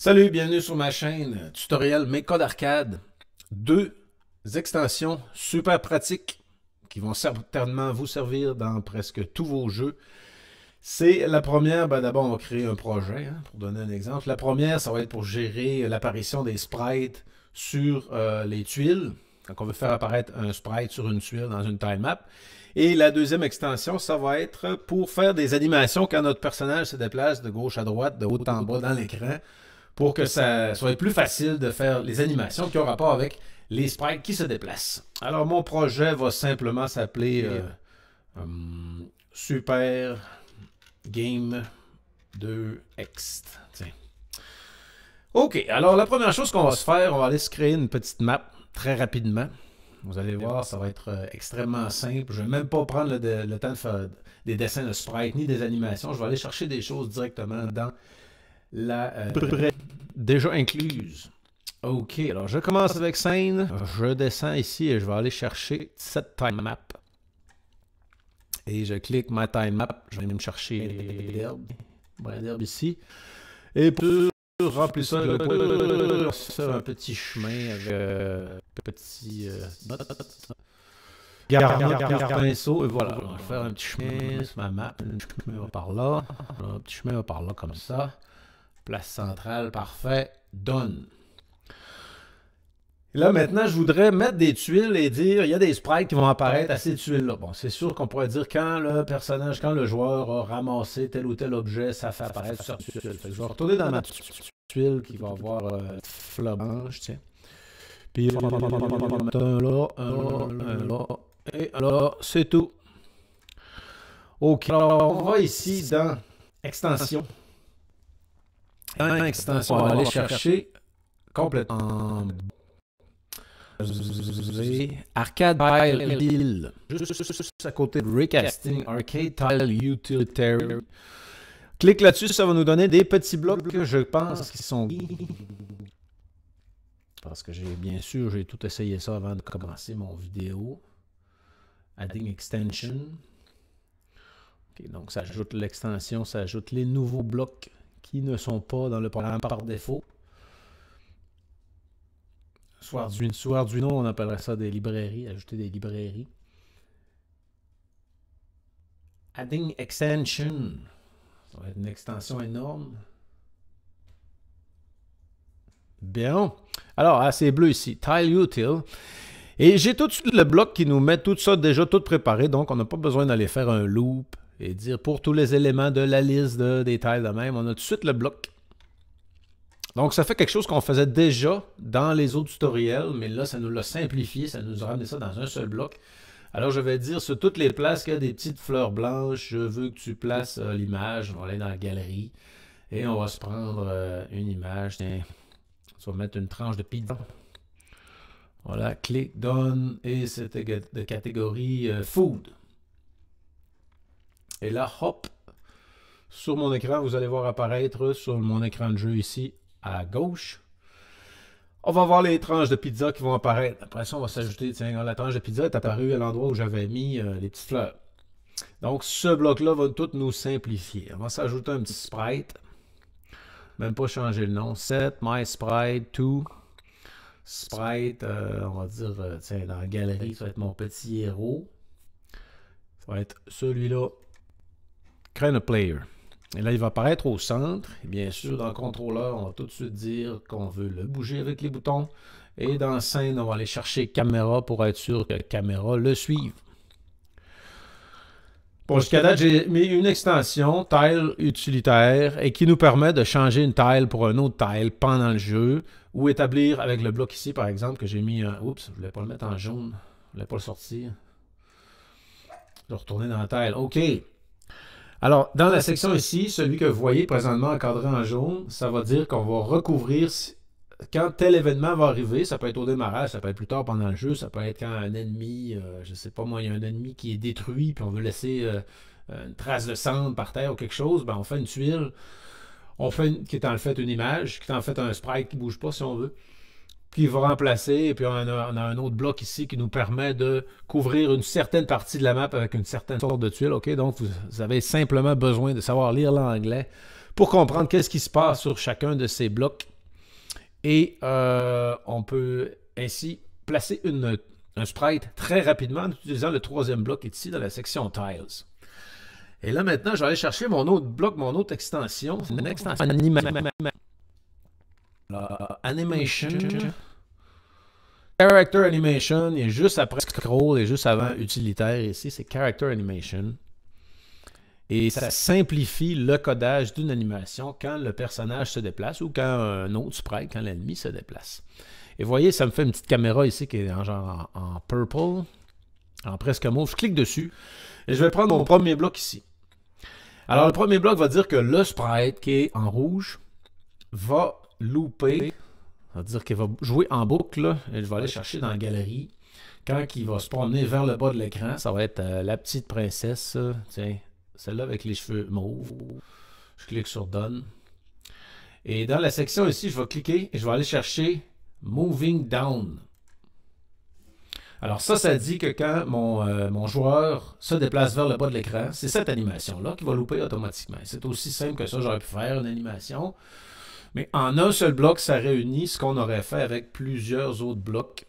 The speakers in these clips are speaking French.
Salut, bienvenue sur ma chaîne euh, tutoriel mes arcade. Deux extensions super pratiques qui vont certainement vous servir dans presque tous vos jeux. C'est la première, ben d'abord on va créer un projet, hein, pour donner un exemple. La première, ça va être pour gérer euh, l'apparition des sprites sur euh, les tuiles. Donc on veut faire apparaître un sprite sur une tuile dans une map Et la deuxième extension, ça va être pour faire des animations quand notre personnage se déplace de gauche à droite, de haut en bas dans l'écran pour que ça soit plus facile de faire les animations qui ont rapport avec les sprites qui se déplacent. Alors, mon projet va simplement s'appeler euh, euh, Super Game 2 Ext. OK, alors la première chose qu'on va se faire, on va aller se créer une petite map très rapidement. Vous allez voir, ça va être euh, extrêmement simple. Je ne vais même pas prendre le, le temps de faire des dessins de sprites ni des animations. Je vais aller chercher des choses directement dans la euh... déjà incluse. Ok, alors je commence avec scène, je descends ici et je vais aller chercher cette time map. Et je clique ma time map, je vais me chercher l'herbe, herbes ici. Et pour remplir ça, faire un petit chemin avec un euh, petit euh, garde pinceau, et voilà. On va faire un petit chemin sur ma map, un petit chemin va par là, un petit chemin va par là comme ça. Place centrale, parfait. Donne. Là, maintenant, je voudrais mettre des tuiles et dire il y a des sprites qui vont apparaître à ces tuiles-là. Bon, c'est sûr qu'on pourrait dire quand le personnage, quand le joueur a ramassé tel ou tel objet, ça fait apparaître sur tuile. je vais retourner dans ma tuile qui va avoir euh, tiens. Puis euh, un là, un là, un là, et alors là, c'est tout. Ok, alors on va ici dans Extension extension. On va aller chercher complètement. Arcade Tile Hill. Juste à côté Recasting. Arcade Tile Clique là-dessus, ça va nous donner des petits blocs que je pense qu'ils sont. Parce que j'ai bien sûr, j'ai tout essayé ça avant de commencer mon vidéo. Adding Extension. Okay, donc ça ajoute l'extension, ça ajoute les nouveaux blocs qui ne sont pas dans le programme par défaut. Soir soir du on appellerait ça des librairies, ajouter des librairies. Adding extension. Ça va être une extension énorme. Bien. Alors, ah, c'est bleu ici. Tile Util. Et j'ai tout de suite le bloc qui nous met tout ça déjà tout préparé, donc on n'a pas besoin d'aller faire un loop, et dire pour tous les éléments de la liste de, détails de même, on a tout de suite le bloc. Donc ça fait quelque chose qu'on faisait déjà dans les autres tutoriels, mais là ça nous l'a simplifié, ça nous a ramené ça dans un seul bloc. Alors je vais dire sur toutes les places qu'il y a des petites fleurs blanches, je veux que tu places euh, l'image, on va aller dans la galerie et on va se prendre euh, une image. Tiens, on va mettre une tranche de pizza. Voilà, click, donne et c'était de catégorie euh, food. Et là, hop, sur mon écran, vous allez voir apparaître sur mon écran de jeu ici à gauche. On va voir les tranches de pizza qui vont apparaître. Après ça, on va s'ajouter, tiens, la tranche de pizza est apparue à l'endroit où j'avais mis euh, les petites fleurs. Donc, ce bloc-là va tout nous simplifier. On va s'ajouter un petit sprite. Même pas changer le nom. Set, my sprite, to. Sprite, euh, on va dire, euh, tiens, dans la galerie, ça va être mon petit héros. Ça va être celui-là player. Et là, il va apparaître au centre. bien sûr, dans le contrôleur, on va tout de suite dire qu'on veut le bouger avec les boutons. Et dans scène, on va aller chercher caméra pour être sûr que caméra le suive. Pour ce date, j'ai mis une extension, tile utilitaire, et qui nous permet de changer une tile pour une autre tile pendant le jeu, ou établir avec le bloc ici, par exemple, que j'ai mis un... Oups, je voulais pas le mettre en jaune. Je ne voulais pas le sortir. Je vais retourner dans la tile. OK. Alors, dans la section ici, celui que vous voyez présentement encadré en jaune, ça va dire qu'on va recouvrir quand tel événement va arriver, ça peut être au démarrage, ça peut être plus tard pendant le jeu, ça peut être quand un ennemi, je euh, je sais pas moi, il y a un ennemi qui est détruit, puis on veut laisser euh, une trace de cendre par terre ou quelque chose, ben on fait une tuile, on fait qui est en fait une image, qui est en fait un sprite qui ne bouge pas si on veut qui va remplacer. Et puis on a, un autre bloc ici qui nous permet de couvrir une certaine partie de la map avec une certaine sorte de tuile. OK, donc vous avez simplement besoin de savoir lire l'anglais pour comprendre qu'est-ce qui se passe sur chacun de ces blocs. Et euh, on peut ainsi placer une, un sprite très rapidement en utilisant le troisième bloc ici dans la section Tiles. Et là maintenant, je vais aller chercher mon autre bloc, mon autre extension. C'est Une extension euh, animation. Character Animation, il est juste après Scroll et juste avant Utilitaire ici, c'est Character Animation. Et ça simplifie le codage d'une animation quand le personnage se déplace ou quand un autre sprite, quand l'ennemi se déplace. Et vous voyez, ça me fait une petite caméra ici qui est en genre en, en purple, en presque mauve. Je clique dessus et je vais prendre mon premier bloc ici. Alors le premier bloc va dire que le sprite qui est en rouge va louper, c'est-à-dire qu'il va jouer en boucle, et je vais aller chercher dans la galerie. Quand il va se promener vers le bas de l'écran, ça va être euh, la petite princesse, euh, tiens, celle-là avec les cheveux mauves. Je clique sur Done. Et dans la section ici, je vais cliquer et je vais aller chercher Moving Down. Alors ça, ça dit que quand mon, euh, mon joueur se déplace vers le bas de l'écran, c'est cette animation-là qui va louper automatiquement. C'est aussi simple que ça, j'aurais pu faire une animation. Mais en un seul bloc, ça réunit ce qu'on aurait fait avec plusieurs autres blocs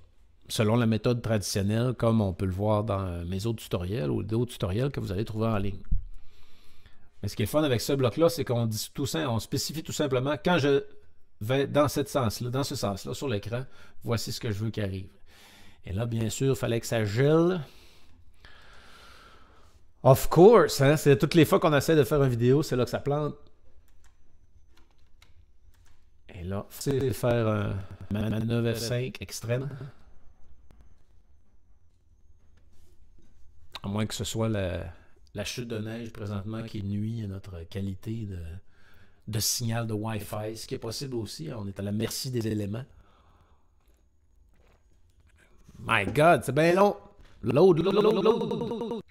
selon la méthode traditionnelle, comme on peut le voir dans mes autres tutoriels ou d'autres tutoriels que vous allez trouver en ligne. Mais ce qui est fun avec ce bloc-là, c'est qu'on dit tout ça, on spécifie tout simplement quand je vais dans cette sens -là, dans ce sens-là, sur l'écran, voici ce que je veux qu'arrive. arrive. Et là, bien sûr, il fallait que ça gèle. Of course, hein, c'est toutes les fois qu'on essaie de faire une vidéo, c'est là que ça plante là, c'est faire un 9 5 extrême. À moins que ce soit la, chute de neige présentement qui nuit à notre qualité de, signal de Wi-Fi, ce qui est possible aussi. On est à la merci des éléments. My God, c'est bien long. Load, load, load,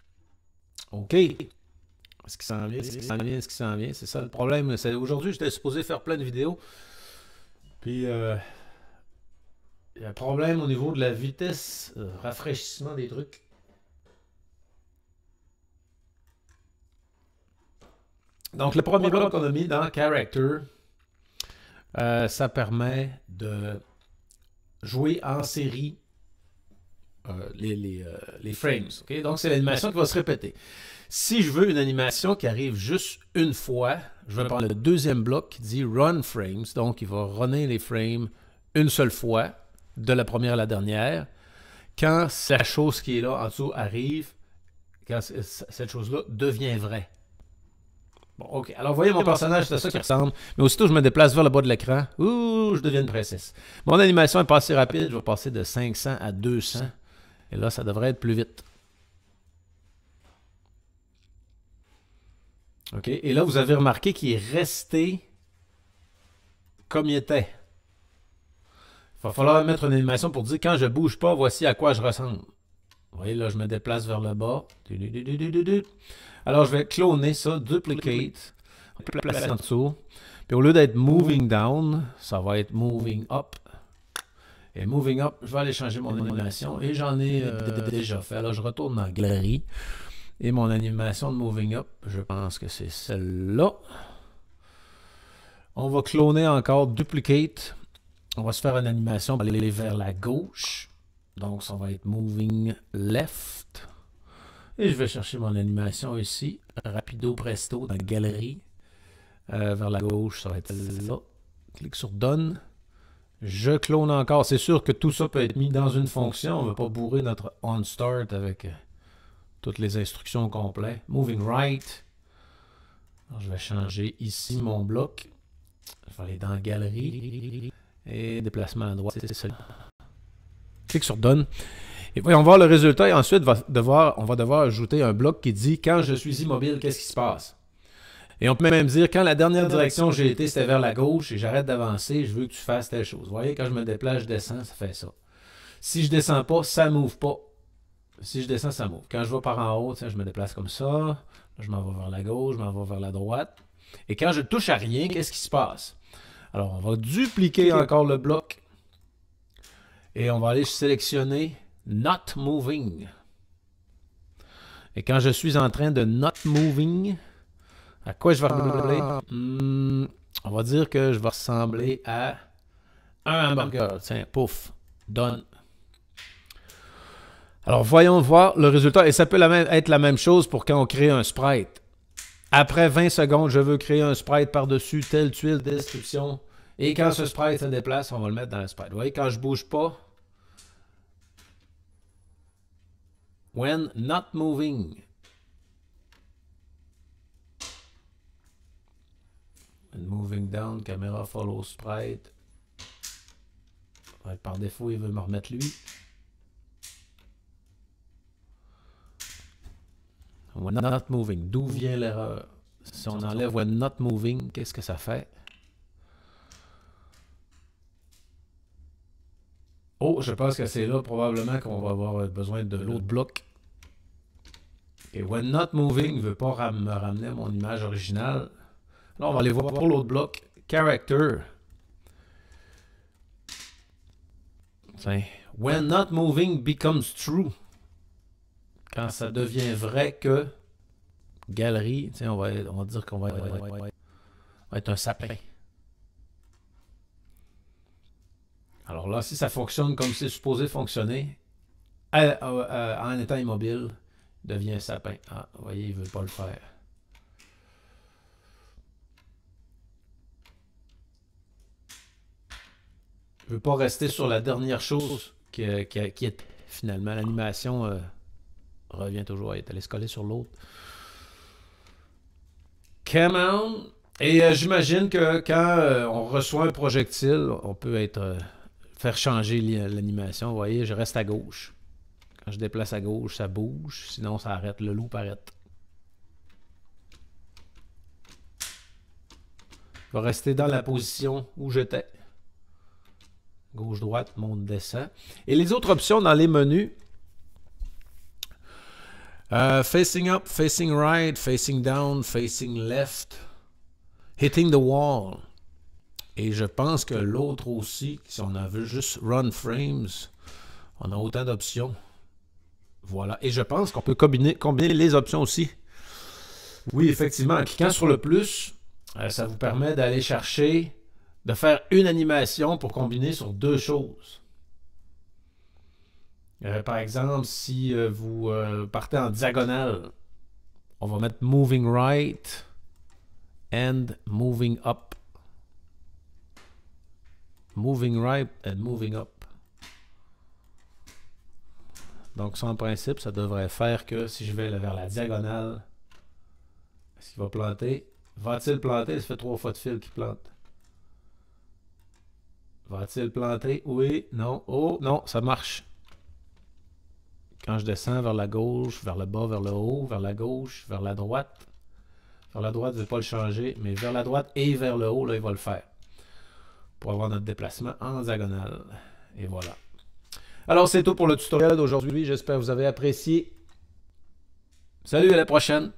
OK. Est-ce qu'il s'en vient? Est-ce qu'il s'en vient? Est-ce qu'il s'en vient? C'est ça le problème. Aujourd'hui, j'étais supposé faire plein de vidéos. Puis, euh, il y a un problème au niveau de la vitesse, euh, rafraîchissement des trucs. Donc, le premier bloc qu'on a mis dans Character, euh, ça permet de jouer en série euh, euh, les, frames. Donc, c'est l'animation qui va se répéter. Si je veux une animation qui arrive juste une fois, je vais prendre le deuxième bloc qui dit run frames. Donc, il va runner les frames une seule fois, de la première à la dernière. Quand la chose qui est là en dessous arrive, quand cette chose-là devient vraie. Bon, OK. Alors, voyez mon personnage, c'est ça qui ressemble. Mais aussitôt, je me déplace vers le bas de l'écran. Ouh, je deviens une princesse. Mon animation est pas assez rapide. Je vais passer de 500 à 200. Et là, ça devrait être plus vite. OK. Et là, vous avez remarqué qu'il est resté comme il était. Il va falloir mettre une animation pour dire quand je bouge pas, voici à quoi je ressemble. Vous voyez, là, je me déplace vers le bas. Alors, je vais cloner ça, duplicate, placer en dessous. Puis au lieu d'être moving down, ça va être moving up. Et moving up, je vais aller changer mon animation. Et j'en ai euh, déjà fait. Alors je retourne dans galerie. Et mon animation de moving up, je pense que c'est celle-là. On va cloner encore duplicate. On va se faire une animation pour aller vers la gauche. Donc ça va être moving left. Et je vais chercher mon animation ici. Rapido presto dans galerie. Euh, vers la gauche, ça va être là. Clique sur Done. Je clone encore. C'est sûr que tout ça peut être mis dans une fonction. On ne va pas bourrer notre on start avec euh, toutes les instructions complètes. Moving right. je vais changer ici mon bloc. Je vais aller dans galerie. Et déplacement à droite, Clique sur Done. Et voyons voir le résultat. Et ensuite, on va devoir ajouter un bloc qui dit quand je suis immobile, qu'est-ce qui se passe et on peut même dire, quand la dernière direction j'ai été, c'était vers la gauche et j'arrête d'avancer, je veux que tu fasses telle chose. Vous voyez, quand je me déplace, je descends, ça fait ça. Si je descends pas, ça ne m'ouvre pas. Si je descends, ça m'ouvre. Quand je vais par en haut, je me déplace comme ça. je m'en vais vers la gauche, je m'en vais vers la droite. Et quand je touche à rien, qu'est-ce qui se passe? Alors, on va dupliquer encore le bloc. Et on va aller sélectionner Not Moving. Et quand je suis en train de Not Moving, à quoi je vais ressembler ah. hmm, On va dire que je vais ressembler à un hamburger. Tiens, pouf, donne. Alors voyons voir le résultat. Et ça peut être la même chose pour quand on crée un sprite. Après 20 secondes, je veux créer un sprite par-dessus telle tuile description. Et quand ce sprite se déplace, on va le mettre dans le sprite. Vous voyez, quand je ne bouge pas, when not moving. moving down, camera, follow sprite. par défaut, il veut me remettre lui. We're not moving. D'où vient l'erreur? Si on enlève we're not moving, qu'est-ce que ça fait? Oh, je pense que c'est là probablement qu'on va avoir besoin de l'autre bloc. Et when not moving veut pas me ramener mon image originale. Là, on va aller voir pour l'autre bloc. Character. Tiens. When not moving becomes true. Quand ça devient vrai que galerie, on va, dire qu'on va, être un sapin. Alors là, si ça fonctionne comme c'est supposé fonctionner, euh, euh, en étant immobile, devient sapin. Ah, vous voyez, il ne veut pas le faire. ne veux pas rester sur la dernière chose qui, euh, est finalement l'animation euh, revient toujours à être allé se coller sur l'autre. Come on! Et euh, j'imagine que quand on reçoit un projectile, on peut être faire changer l'animation. Vous voyez, je reste à gauche. Quand je déplace à gauche, ça bouge. Sinon, ça arrête. Le loup arrête. Je vais rester dans la position où j'étais. Gauche-droite, monte-descend. Et les autres options dans les menus, euh, facing up, facing right, facing down, facing left, hitting the wall. Et je pense que l'autre aussi, si on a juste run frames, on a autant d'options. Voilà. Et je pense qu'on peut combiner, combiner les options aussi. Oui, effectivement, en cliquant sur le plus, euh, ça vous permet d'aller chercher de faire une animation pour combiner sur deux choses. Euh, par exemple, si euh, vous euh, partez en diagonale, on va mettre moving right and moving up. Moving right and moving up. Donc ça, en principe, ça devrait faire que si je vais vers la diagonale, est-ce qu'il va planter? Va-t-il planter? se fait trois fois de fil qu'il plante. Va-t-il planter? Oui, non. Oh, non, ça marche. Quand je descends vers la gauche, vers le bas, vers le haut, vers la gauche, vers la droite. Vers la droite, je ne vais pas le changer, mais vers la droite et vers le haut, là, il va le faire. Pour avoir notre déplacement en diagonale. Et voilà. Alors, c'est tout pour le tutoriel d'aujourd'hui. J'espère que vous avez apprécié. Salut, à la prochaine!